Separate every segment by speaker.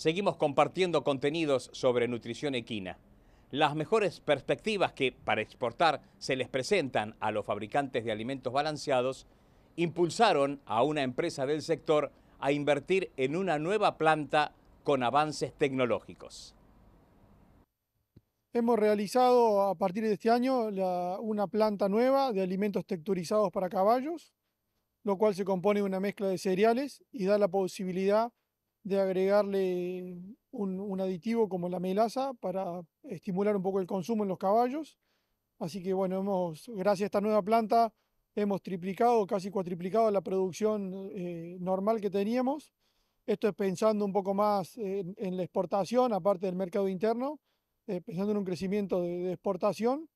Speaker 1: seguimos compartiendo contenidos sobre nutrición equina. Las mejores perspectivas que para exportar se les presentan a los fabricantes de alimentos balanceados impulsaron a una empresa del sector a invertir en una nueva planta con avances tecnológicos.
Speaker 2: Hemos realizado a partir de este año una planta nueva de alimentos texturizados para caballos, lo cual se compone de una mezcla de cereales y da la posibilidad de agregarle un, aditivo como la melaza para estimular un poco el consumo en los caballos. Así que bueno, hemos, gracias a esta nueva planta hemos triplicado, casi cuatriplicado la producción eh, normal que teníamos. Esto es pensando un poco más en, la exportación, aparte del mercado interno, eh, pensando en un crecimiento de, exportación,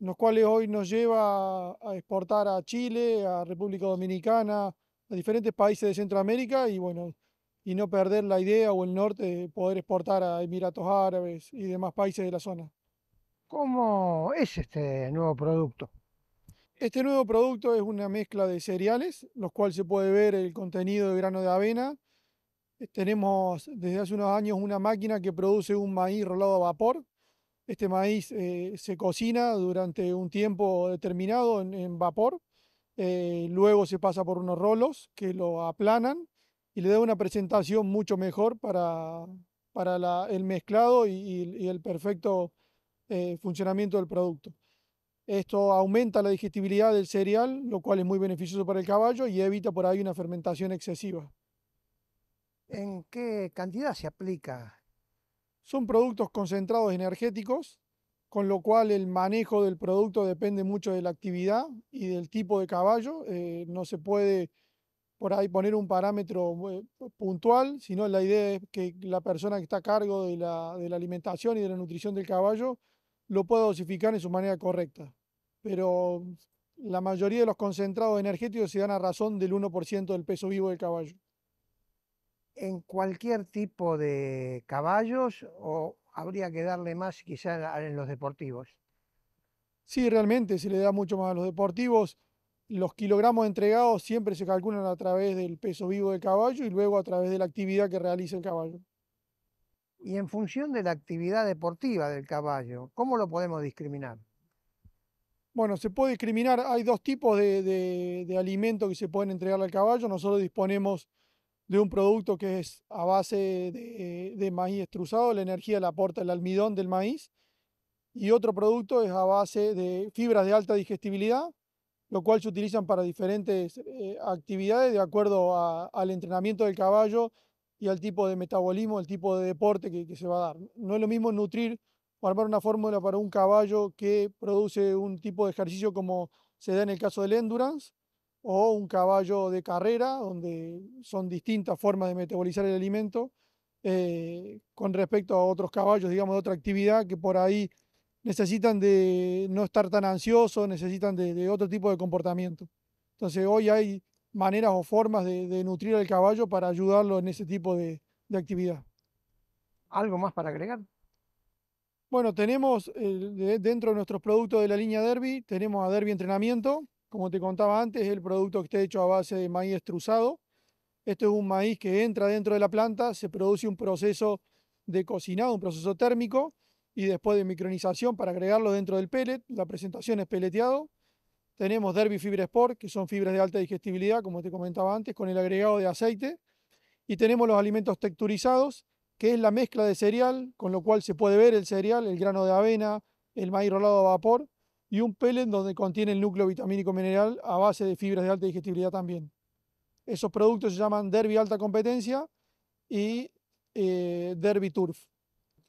Speaker 2: los cuales hoy nos lleva a exportar a Chile, a República Dominicana, a diferentes países de Centroamérica y bueno, y no perder la idea o el norte de poder exportar a Emiratos Árabes y demás países de la zona. ¿Cómo es este nuevo producto? Este nuevo producto es una mezcla de cereales, los cuales se puede ver el contenido de grano de avena. Tenemos desde hace unos años una máquina que produce un maíz rolado a vapor. Este maíz eh, se cocina durante un tiempo determinado en, vapor. Eh, luego se pasa por unos rolos que lo aplanan y le da una presentación mucho mejor para, el mezclado y, el perfecto eh, funcionamiento del producto. Esto aumenta la digestibilidad del cereal, lo cual es muy beneficioso para el caballo y evita por ahí una fermentación excesiva. ¿En qué cantidad se aplica? Son productos concentrados energéticos, con lo cual el manejo del producto depende mucho de la actividad y del tipo de caballo. Eh, no se puede por ahí poner un parámetro eh, puntual, sino la idea es que la persona que está a cargo de la, alimentación y de la nutrición del caballo lo pueda dosificar en su manera correcta. Pero la mayoría de los concentrados energéticos se dan a razón del 1% del peso vivo del caballo. ¿En cualquier tipo de caballos o habría que darle más quizás en los deportivos? Sí, realmente se le da mucho más a los deportivos los kilogramos entregados siempre se calculan a través del peso vivo del caballo y luego a través de la actividad que realiza el caballo. Y en función de la actividad deportiva del caballo, ¿cómo lo podemos discriminar? Bueno, se puede discriminar, hay dos tipos de, alimentos que se pueden entregar al caballo. Nosotros disponemos de un producto que es a base de, maíz estruzado, la energía la aporta el almidón del maíz, y otro producto es a base de fibras de alta digestibilidad, lo cual se utilizan para diferentes eh, actividades de acuerdo al entrenamiento del caballo y al tipo de metabolismo, el tipo de deporte que, se va a dar. No es lo mismo nutrir o armar una fórmula para un caballo que produce un tipo de ejercicio como se da en el caso del endurance o un caballo de carrera, donde son distintas formas de metabolizar el alimento eh, con respecto a otros caballos, digamos, de otra actividad que por ahí necesitan de no estar tan ansiosos, necesitan de, otro tipo de comportamiento. Entonces hoy hay maneras o formas de, nutrir al caballo para ayudarlo en ese tipo de, actividad. ¿Algo más para agregar? Bueno, tenemos eh, dentro de nuestros productos de la línea Derby, tenemos a Derby Entrenamiento, como te contaba antes, es el producto que está hecho a base de maíz estruzado. Esto es un maíz que entra dentro de la planta, se produce un proceso de cocinado, un proceso térmico, y después de micronización para agregarlo dentro del pellet, la presentación es peleteado. Tenemos Derby Fibre Sport, que son fibras de alta digestibilidad, como te comentaba antes, con el agregado de aceite. Y tenemos los alimentos texturizados, que es la mezcla de cereal, con lo cual se puede ver el cereal, el grano de avena, el maíz rolado a vapor, y un pellet donde contiene el núcleo vitamínico mineral a base de fibras de alta digestibilidad también. Esos productos se llaman Derby Alta Competencia y eh, Derby Turf.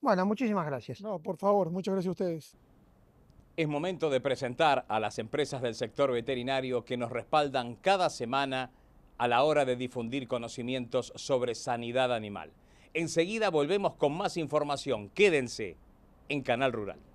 Speaker 2: Bueno, muchísimas gracias. No, por favor, muchas gracias a ustedes.
Speaker 1: Es momento de presentar a las empresas del sector veterinario que nos respaldan cada semana a la hora de difundir conocimientos sobre sanidad animal. Enseguida volvemos con más información. Quédense en Canal Rural.